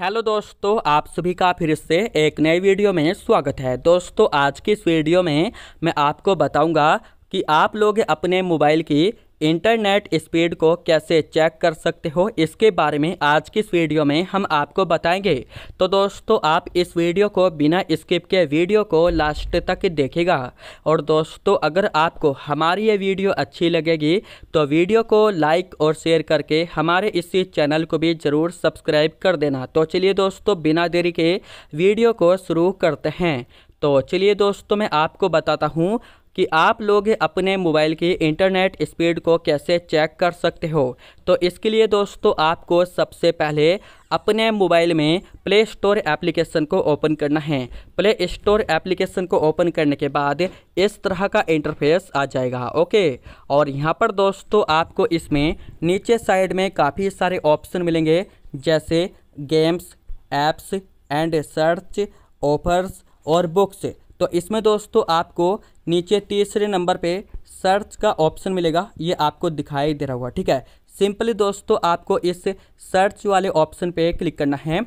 hello दोस्तों आप सभी का फिर से एक नए वीडियो में स्वागत है दोस्तों आज की इस वीडियो में मैं आपको बताऊंगा कि आप लोग अपने मोबाइल की इंटरनेट स्पीड को कैसे चेक कर सकते हो इसके बारे में आज की इस वीडियो में हम आपको बताएंगे तो दोस्तों आप इस वीडियो को बिना स्किप के वीडियो को लास्ट तक देखेगा और दोस्तों अगर आपको हमारी ये वीडियो अच्छी लगेगी तो वीडियो को लाइक और शेयर करके हमारे इसी चैनल को भी ज़रूर सब्सक्राइब कर देना तो चलिए दोस्तों बिना देरी के वीडियो को शुरू करते हैं तो चलिए दोस्तों मैं आपको बताता हूँ कि आप लोग अपने मोबाइल की इंटरनेट स्पीड को कैसे चेक कर सकते हो तो इसके लिए दोस्तों आपको सबसे पहले अपने मोबाइल में प्ले स्टोर एप्लीकेशन को ओपन करना है प्ले स्टोर एप्लीकेशन को ओपन करने के बाद इस तरह का इंटरफेस आ जाएगा ओके और यहाँ पर दोस्तों आपको इसमें नीचे साइड में काफ़ी सारे ऑप्शन मिलेंगे जैसे games apps and search offers और बुक्स तो इसमें दोस्तों आपको नीचे तीसरे नंबर पे सर्च का ऑप्शन मिलेगा ये आपको दिखाई दे रहा होगा ठीक है सिंपली दोस्तों आपको इस सर्च वाले ऑप्शन पे क्लिक करना है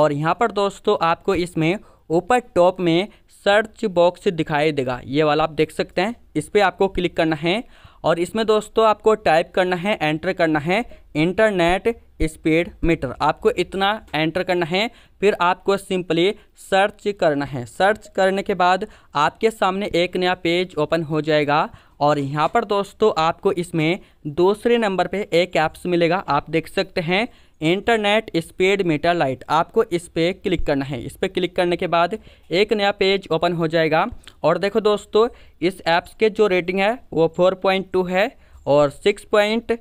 और यहाँ पर दोस्तों आपको इसमें ऊपर टॉप में सर्च बॉक्स दिखाई देगा ये वाला आप देख सकते हैं इस पर आपको क्लिक करना है और इसमें दोस्तों आपको टाइप करना है एंटर करना है इंटरनेट स्पीड मीटर आपको इतना एंटर करना है फिर आपको सिंपली सर्च करना है सर्च करने के बाद आपके सामने एक नया पेज ओपन हो जाएगा और यहाँ पर दोस्तों आपको इसमें दूसरे नंबर पे एक ऐप्स मिलेगा आप देख सकते हैं इंटरनेट स्पीड मीटर लाइट आपको इस पर क्लिक करना है इस पर क्लिक करने के बाद एक नया पेज ओपन हो जाएगा और देखो दोस्तों इस ऐप्स के जो रेटिंग है वो 4.2 है और 6.3 पॉइंट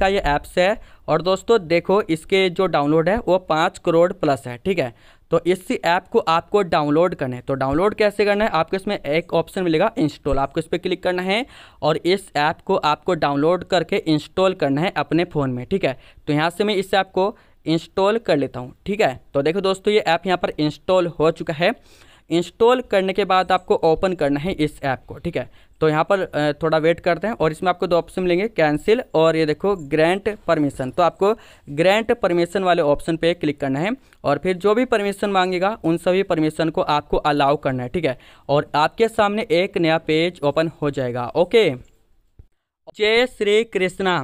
का ये ऐप्स है और दोस्तों देखो इसके जो डाउनलोड है वो पाँच करोड़ प्लस है ठीक है तो इस ऐप को आपको डाउनलोड करना है तो डाउनलोड कैसे करना है आपको इसमें एक ऑप्शन मिलेगा इंस्टॉल आपको इस पर क्लिक करना है और इस ऐप को आपको डाउनलोड करके इंस्टॉल करना है अपने फ़ोन में ठीक है तो यहाँ से मैं इस ऐप को इंस्टॉल कर लेता हूँ ठीक है तो देखो दोस्तों ये ऐप यहाँ पर इंस्टॉल हो चुका है इंस्टॉल करने के बाद आपको ओपन करना है इस ऐप को ठीक है तो यहाँ पर थोड़ा वेट करते हैं और इसमें आपको दो ऑप्शन मिलेंगे कैंसिल और ये देखो ग्रैंट परमिशन तो आपको ग्रैंट परमिशन वाले ऑप्शन पे क्लिक करना है और फिर जो भी परमिशन मांगेगा उन सभी परमिशन को आपको अलाउ करना है ठीक है और आपके सामने एक नया पेज ओपन हो जाएगा ओके जय श्री कृष्णा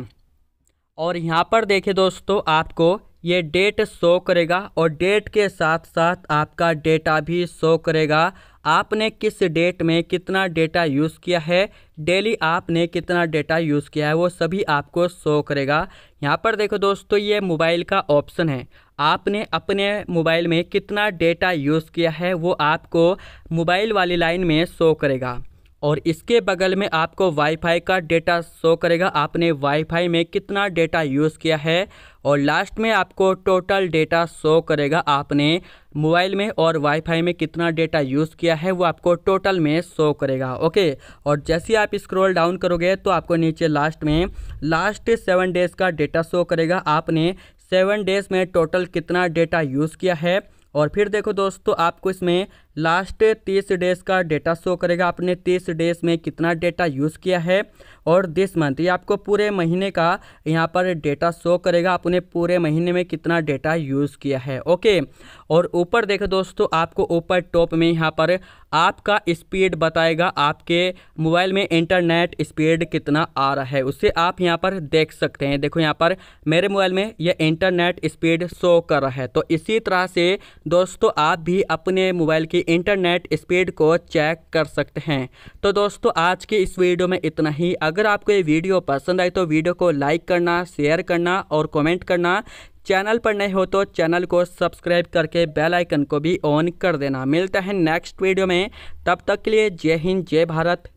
और यहाँ पर देखिए दोस्तों आपको ये डेट शो करेगा और डेट के साथ साथ आपका डेटा भी शो करेगा आपने किस डेट में कितना डेटा यूज़ किया है डेली आपने कितना डेटा यूज़ किया है वो सभी आपको शो करेगा यहाँ पर देखो दोस्तों ये मोबाइल का ऑप्शन है आपने अपने मोबाइल में कितना डेटा यूज़ किया है वो आपको मोबाइल वाली लाइन में शो करेगा और इसके बगल में आपको वाईफाई का डेटा शो करेगा आपने वाईफाई में कितना डेटा यूज़ किया है और लास्ट में आपको टोटल डेटा शो करेगा आपने मोबाइल में और वाईफाई में कितना डेटा यूज़ किया है वो आपको टोटल में शो करेगा ओके और जैसे आप स्क्रॉल डाउन करोगे तो आपको नीचे लास्ट में लास्ट सेवन डेज़ का डेटा शो करेगा आपने सेवन डेज़ में टोटल कितना डेटा यूज़ किया है और फिर देखो दोस्तों आपको इसमें लास्ट तीस डेज का डेटा शो करेगा आपने तीस डेज में कितना डेटा यूज़ किया है और दिस मंथ ये आपको पूरे महीने का यहाँ पर डेटा शो करेगा आपने पूरे महीने में कितना डेटा यूज़ किया है ओके और ऊपर देखो दोस्तों आपको ऊपर टॉप में यहाँ पर आपका स्पीड बताएगा आपके मोबाइल में इंटरनेट स्पीड कितना आ रहा है उसे आप यहाँ पर देख सकते हैं देखो यहाँ पर मेरे मोबाइल में यह इंटरनेट स्पीड शो कर रहा है तो इसी तरह से दोस्तों आप भी अपने मोबाइल की इंटरनेट स्पीड को चेक कर सकते हैं तो दोस्तों आज के इस वीडियो में इतना ही अगर आपको ये वीडियो पसंद आई तो वीडियो को लाइक करना शेयर करना और कमेंट करना चैनल पर नए हो तो चैनल को सब्सक्राइब करके बेल आइकन को भी ऑन कर देना मिलता है नेक्स्ट वीडियो में तब तक के लिए जय हिंद जय भारत